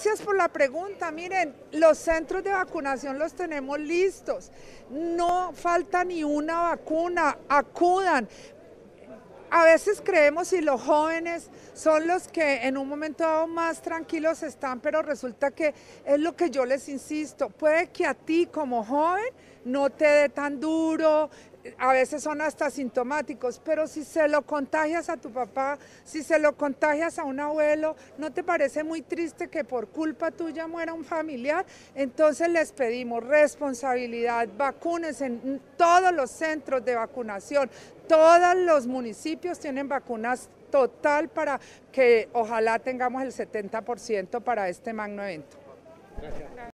Gracias por la pregunta. Miren, los centros de vacunación los tenemos listos. No falta ni una vacuna. Acudan. A veces creemos y los jóvenes son los que en un momento dado más tranquilos están, pero resulta que es lo que yo les insisto. Puede que a ti como joven no te dé tan duro, a veces son hasta sintomáticos, pero si se lo contagias a tu papá, si se lo contagias a un abuelo, ¿no te parece muy triste que por culpa tuya muera un familiar? Entonces les pedimos responsabilidad, vacunes en todos los centros de vacunación, todos los municipios tienen vacunas total para que ojalá tengamos el 70% para este magno evento.